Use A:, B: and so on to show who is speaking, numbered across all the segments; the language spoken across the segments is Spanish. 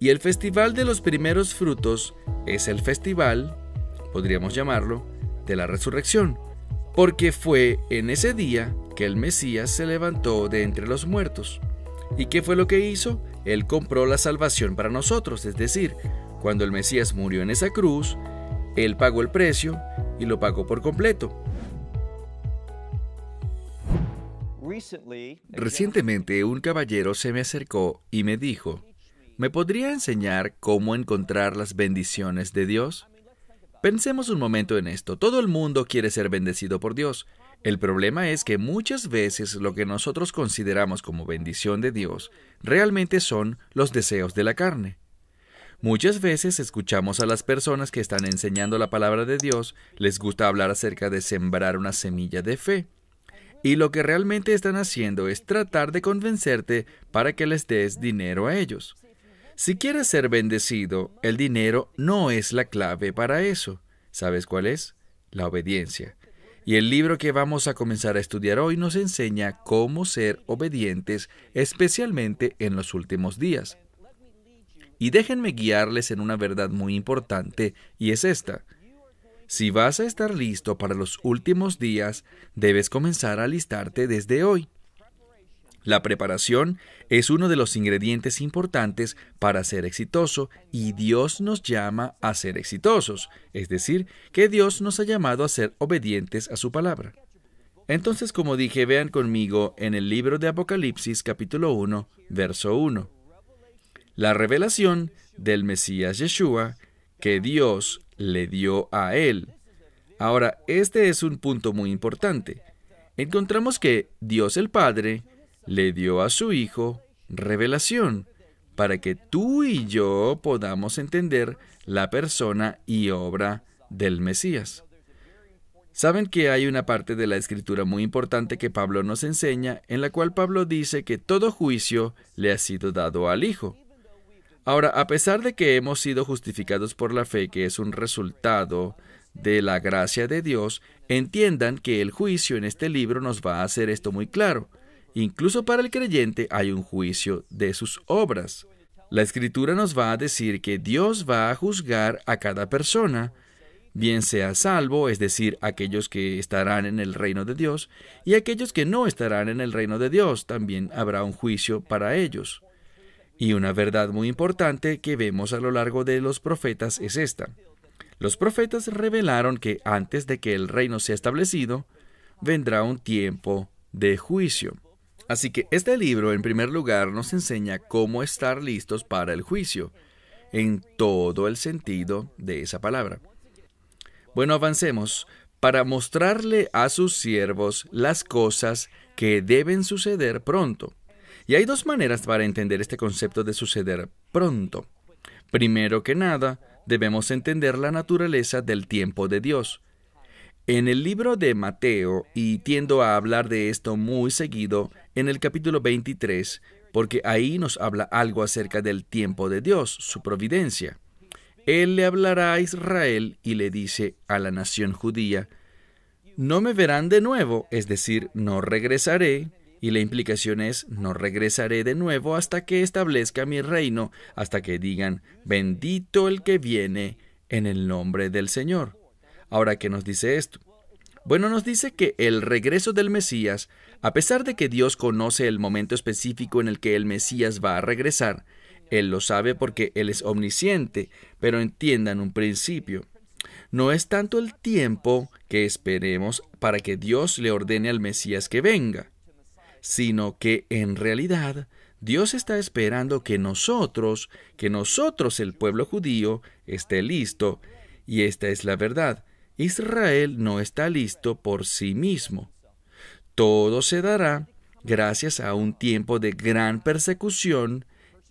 A: Y el Festival de los Primeros Frutos es el festival, podríamos llamarlo, de la resurrección, porque fue en ese día que el Mesías se levantó de entre los muertos. ¿Y qué fue lo que hizo? Él compró la salvación para nosotros, es decir, cuando el Mesías murió en esa cruz, Él pagó el precio y lo pagó por completo. Recientemente un caballero se me acercó y me dijo, ¿Me podría enseñar cómo encontrar las bendiciones de Dios? Pensemos un momento en esto. Todo el mundo quiere ser bendecido por Dios. El problema es que muchas veces lo que nosotros consideramos como bendición de Dios realmente son los deseos de la carne. Muchas veces escuchamos a las personas que están enseñando la palabra de Dios, les gusta hablar acerca de sembrar una semilla de fe. Y lo que realmente están haciendo es tratar de convencerte para que les des dinero a ellos. Si quieres ser bendecido, el dinero no es la clave para eso. ¿Sabes cuál es? La obediencia. Y el libro que vamos a comenzar a estudiar hoy nos enseña cómo ser obedientes, especialmente en los últimos días. Y déjenme guiarles en una verdad muy importante, y es esta. Si vas a estar listo para los últimos días, debes comenzar a listarte desde hoy. La preparación es uno de los ingredientes importantes para ser exitoso y Dios nos llama a ser exitosos, es decir, que Dios nos ha llamado a ser obedientes a su palabra. Entonces, como dije, vean conmigo en el libro de Apocalipsis capítulo 1, verso 1. La revelación del Mesías Yeshua que Dios le dio a él. Ahora, este es un punto muy importante. Encontramos que Dios el Padre le dio a su Hijo revelación para que tú y yo podamos entender la persona y obra del Mesías. Saben que hay una parte de la escritura muy importante que Pablo nos enseña, en la cual Pablo dice que todo juicio le ha sido dado al Hijo. Ahora, a pesar de que hemos sido justificados por la fe, que es un resultado de la gracia de Dios, entiendan que el juicio en este libro nos va a hacer esto muy claro. Incluso para el creyente hay un juicio de sus obras. La escritura nos va a decir que Dios va a juzgar a cada persona, bien sea salvo, es decir, aquellos que estarán en el reino de Dios, y aquellos que no estarán en el reino de Dios, también habrá un juicio para ellos. Y una verdad muy importante que vemos a lo largo de los profetas es esta. Los profetas revelaron que antes de que el reino sea establecido, vendrá un tiempo de juicio. Así que este libro, en primer lugar, nos enseña cómo estar listos para el juicio, en todo el sentido de esa palabra. Bueno, avancemos para mostrarle a sus siervos las cosas que deben suceder pronto. Y hay dos maneras para entender este concepto de suceder pronto. Primero que nada, debemos entender la naturaleza del tiempo de Dios. En el libro de Mateo, y tiendo a hablar de esto muy seguido, en el capítulo 23, porque ahí nos habla algo acerca del tiempo de Dios, su providencia. Él le hablará a Israel y le dice a la nación judía, no me verán de nuevo, es decir, no regresaré, y la implicación es, no regresaré de nuevo hasta que establezca mi reino, hasta que digan, bendito el que viene en el nombre del Señor. Ahora, ¿qué nos dice esto? Bueno, nos dice que el regreso del Mesías, a pesar de que Dios conoce el momento específico en el que el Mesías va a regresar, Él lo sabe porque Él es omnisciente, pero entiendan un principio. No es tanto el tiempo que esperemos para que Dios le ordene al Mesías que venga, sino que en realidad Dios está esperando que nosotros, que nosotros el pueblo judío, esté listo, y esta es la verdad. Israel no está listo por sí mismo. Todo se dará gracias a un tiempo de gran persecución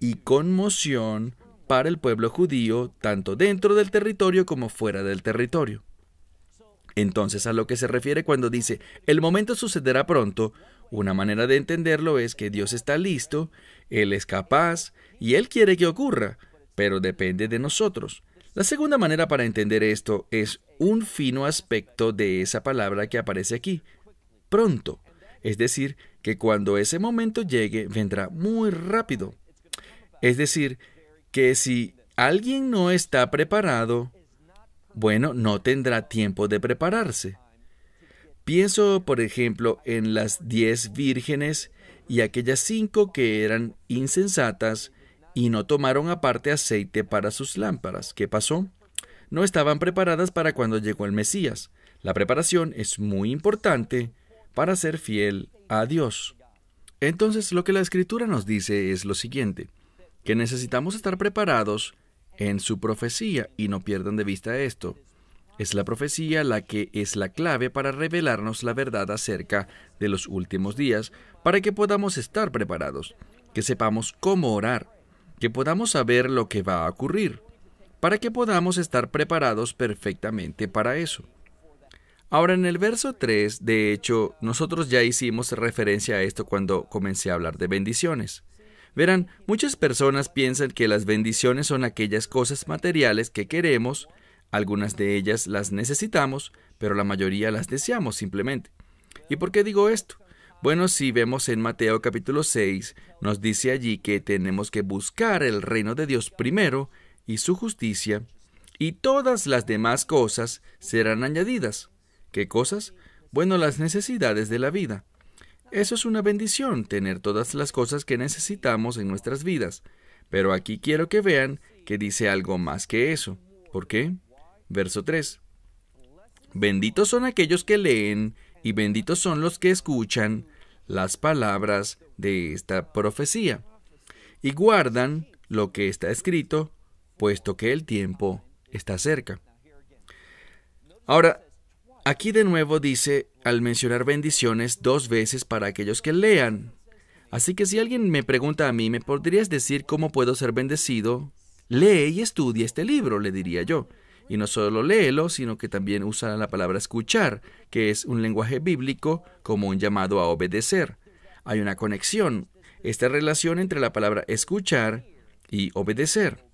A: y conmoción para el pueblo judío, tanto dentro del territorio como fuera del territorio. Entonces, a lo que se refiere cuando dice, el momento sucederá pronto, una manera de entenderlo es que Dios está listo, Él es capaz y Él quiere que ocurra, pero depende de nosotros. La segunda manera para entender esto es un fino aspecto de esa palabra que aparece aquí, pronto. Es decir, que cuando ese momento llegue vendrá muy rápido. Es decir, que si alguien no está preparado, bueno, no tendrá tiempo de prepararse. Pienso, por ejemplo, en las diez vírgenes y aquellas cinco que eran insensatas y no tomaron aparte aceite para sus lámparas. ¿Qué pasó? no estaban preparadas para cuando llegó el Mesías. La preparación es muy importante para ser fiel a Dios. Entonces lo que la escritura nos dice es lo siguiente, que necesitamos estar preparados en su profecía y no pierdan de vista esto. Es la profecía la que es la clave para revelarnos la verdad acerca de los últimos días, para que podamos estar preparados, que sepamos cómo orar, que podamos saber lo que va a ocurrir para que podamos estar preparados perfectamente para eso. Ahora en el verso 3, de hecho, nosotros ya hicimos referencia a esto cuando comencé a hablar de bendiciones. Verán, muchas personas piensan que las bendiciones son aquellas cosas materiales que queremos, algunas de ellas las necesitamos, pero la mayoría las deseamos simplemente. ¿Y por qué digo esto? Bueno, si vemos en Mateo capítulo 6, nos dice allí que tenemos que buscar el reino de Dios primero y su justicia, y todas las demás cosas serán añadidas. ¿Qué cosas? Bueno, las necesidades de la vida. Eso es una bendición, tener todas las cosas que necesitamos en nuestras vidas. Pero aquí quiero que vean que dice algo más que eso. ¿Por qué? Verso 3. Benditos son aquellos que leen y benditos son los que escuchan las palabras de esta profecía y guardan lo que está escrito puesto que el tiempo está cerca. Ahora, aquí de nuevo dice al mencionar bendiciones dos veces para aquellos que lean. Así que si alguien me pregunta a mí, ¿me podrías decir cómo puedo ser bendecido? Lee y estudia este libro, le diría yo. Y no solo léelo, sino que también usa la palabra escuchar, que es un lenguaje bíblico como un llamado a obedecer. Hay una conexión, esta relación entre la palabra escuchar y obedecer.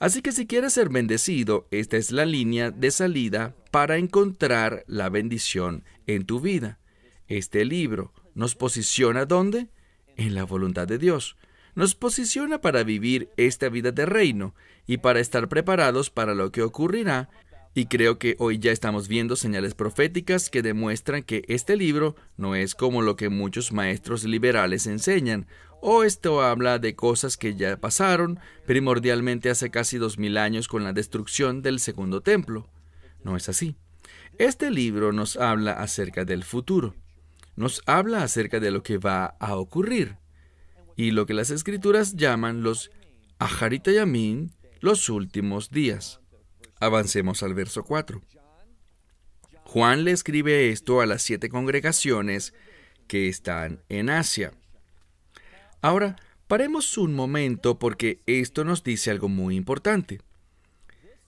A: Así que si quieres ser bendecido, esta es la línea de salida para encontrar la bendición en tu vida. Este libro nos posiciona ¿dónde? En la voluntad de Dios. Nos posiciona para vivir esta vida de reino y para estar preparados para lo que ocurrirá y creo que hoy ya estamos viendo señales proféticas que demuestran que este libro no es como lo que muchos maestros liberales enseñan, o esto habla de cosas que ya pasaron, primordialmente hace casi dos mil años con la destrucción del segundo templo. No es así. Este libro nos habla acerca del futuro, nos habla acerca de lo que va a ocurrir, y lo que las escrituras llaman los Aharitayamin, los últimos días. Avancemos al verso 4. Juan le escribe esto a las siete congregaciones que están en Asia. Ahora, paremos un momento porque esto nos dice algo muy importante.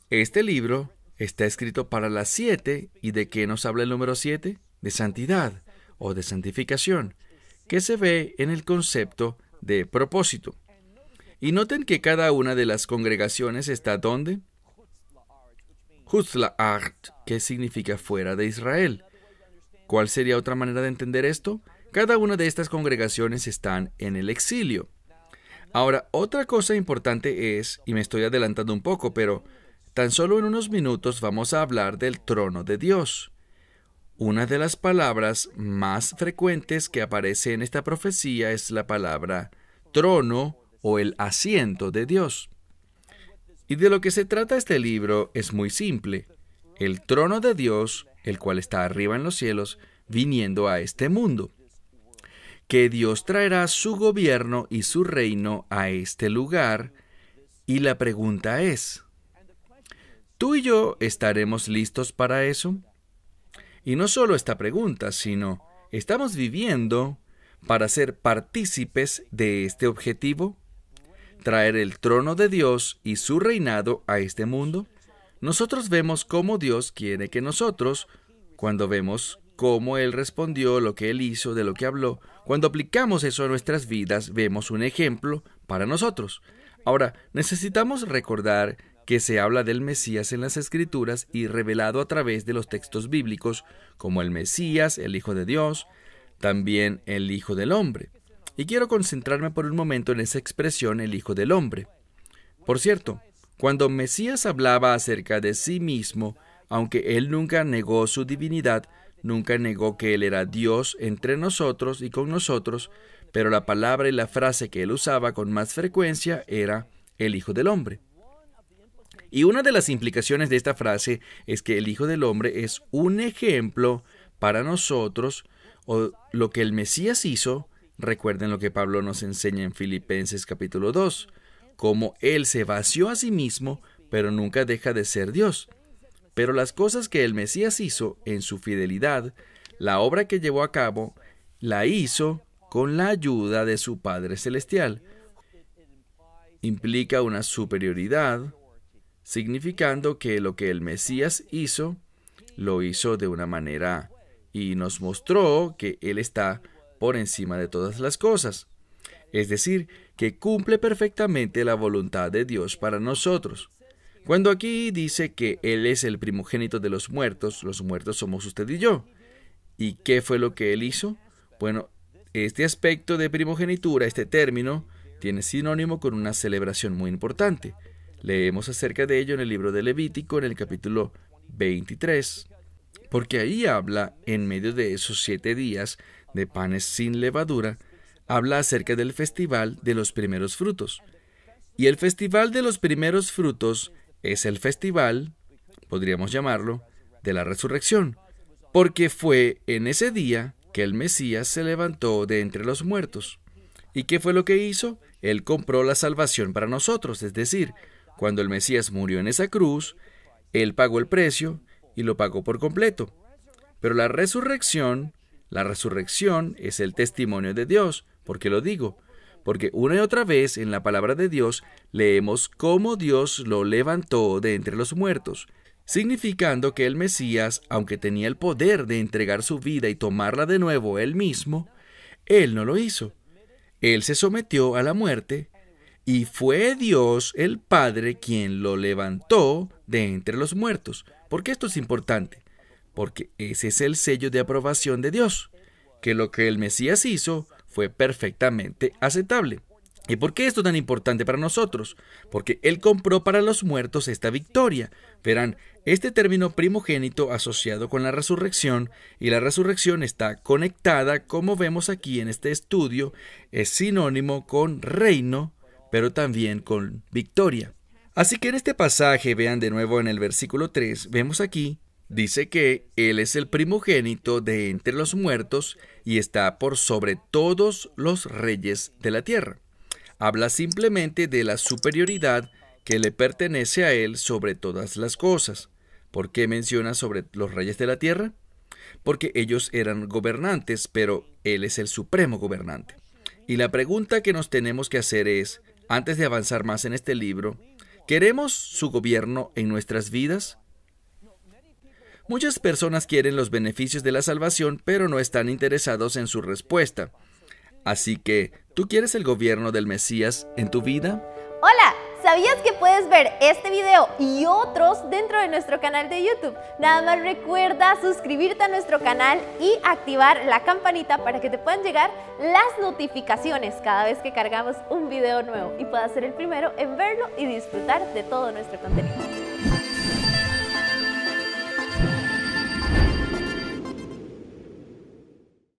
A: Este libro está escrito para las siete y de qué nos habla el número siete? De santidad o de santificación, que se ve en el concepto de propósito. Y noten que cada una de las congregaciones está donde? art que significa fuera de Israel. ¿Cuál sería otra manera de entender esto? Cada una de estas congregaciones están en el exilio. Ahora, otra cosa importante es, y me estoy adelantando un poco, pero tan solo en unos minutos vamos a hablar del trono de Dios. Una de las palabras más frecuentes que aparece en esta profecía es la palabra trono o el asiento de Dios. Y de lo que se trata este libro es muy simple. El trono de Dios, el cual está arriba en los cielos, viniendo a este mundo. Que Dios traerá su gobierno y su reino a este lugar. Y la pregunta es, ¿tú y yo estaremos listos para eso? Y no solo esta pregunta, sino, ¿estamos viviendo para ser partícipes de este objetivo? traer el trono de Dios y su reinado a este mundo, nosotros vemos cómo Dios quiere que nosotros, cuando vemos cómo Él respondió, lo que Él hizo, de lo que habló, cuando aplicamos eso a nuestras vidas, vemos un ejemplo para nosotros. Ahora, necesitamos recordar que se habla del Mesías en las Escrituras y revelado a través de los textos bíblicos como el Mesías, el Hijo de Dios, también el Hijo del Hombre. Y quiero concentrarme por un momento en esa expresión el Hijo del Hombre. Por cierto, cuando Mesías hablaba acerca de sí mismo, aunque él nunca negó su divinidad, nunca negó que él era Dios entre nosotros y con nosotros, pero la palabra y la frase que él usaba con más frecuencia era el Hijo del Hombre. Y una de las implicaciones de esta frase es que el Hijo del Hombre es un ejemplo para nosotros o lo que el Mesías hizo Recuerden lo que Pablo nos enseña en Filipenses capítulo 2, como Él se vació a sí mismo, pero nunca deja de ser Dios. Pero las cosas que el Mesías hizo en su fidelidad, la obra que llevó a cabo, la hizo con la ayuda de su Padre Celestial. Implica una superioridad, significando que lo que el Mesías hizo, lo hizo de una manera y nos mostró que Él está por encima de todas las cosas, es decir, que cumple perfectamente la voluntad de Dios para nosotros. Cuando aquí dice que Él es el primogénito de los muertos, los muertos somos usted y yo. ¿Y qué fue lo que Él hizo? Bueno, este aspecto de primogenitura, este término, tiene sinónimo con una celebración muy importante. Leemos acerca de ello en el libro de Levítico en el capítulo 23, porque ahí habla, en medio de esos siete días, de panes sin levadura, habla acerca del festival de los primeros frutos. Y el festival de los primeros frutos es el festival, podríamos llamarlo, de la resurrección, porque fue en ese día que el Mesías se levantó de entre los muertos. ¿Y qué fue lo que hizo? Él compró la salvación para nosotros, es decir, cuando el Mesías murió en esa cruz, Él pagó el precio y lo pagó por completo. Pero la resurrección la resurrección es el testimonio de Dios. ¿Por qué lo digo? Porque una y otra vez en la palabra de Dios leemos cómo Dios lo levantó de entre los muertos, significando que el Mesías, aunque tenía el poder de entregar su vida y tomarla de nuevo él mismo, él no lo hizo. Él se sometió a la muerte y fue Dios el Padre quien lo levantó de entre los muertos. Porque esto es importante porque ese es el sello de aprobación de Dios, que lo que el Mesías hizo fue perfectamente aceptable. ¿Y por qué esto es tan importante para nosotros? Porque Él compró para los muertos esta victoria. Verán, este término primogénito asociado con la resurrección y la resurrección está conectada, como vemos aquí en este estudio, es sinónimo con reino, pero también con victoria. Así que en este pasaje, vean de nuevo en el versículo 3, vemos aquí Dice que Él es el primogénito de entre los muertos y está por sobre todos los reyes de la tierra. Habla simplemente de la superioridad que le pertenece a Él sobre todas las cosas. ¿Por qué menciona sobre los reyes de la tierra? Porque ellos eran gobernantes, pero Él es el supremo gobernante. Y la pregunta que nos tenemos que hacer es, antes de avanzar más en este libro, ¿queremos su gobierno en nuestras vidas? Muchas personas quieren los beneficios de la salvación, pero no están interesados en su respuesta. Así que, ¿tú quieres el gobierno del Mesías en tu vida? Hola, ¿sabías que puedes ver este video y otros dentro de nuestro canal de YouTube? Nada más recuerda suscribirte a nuestro canal y activar la campanita para que te puedan llegar las notificaciones cada vez que cargamos un video nuevo y puedas ser el primero en verlo y disfrutar de todo nuestro contenido.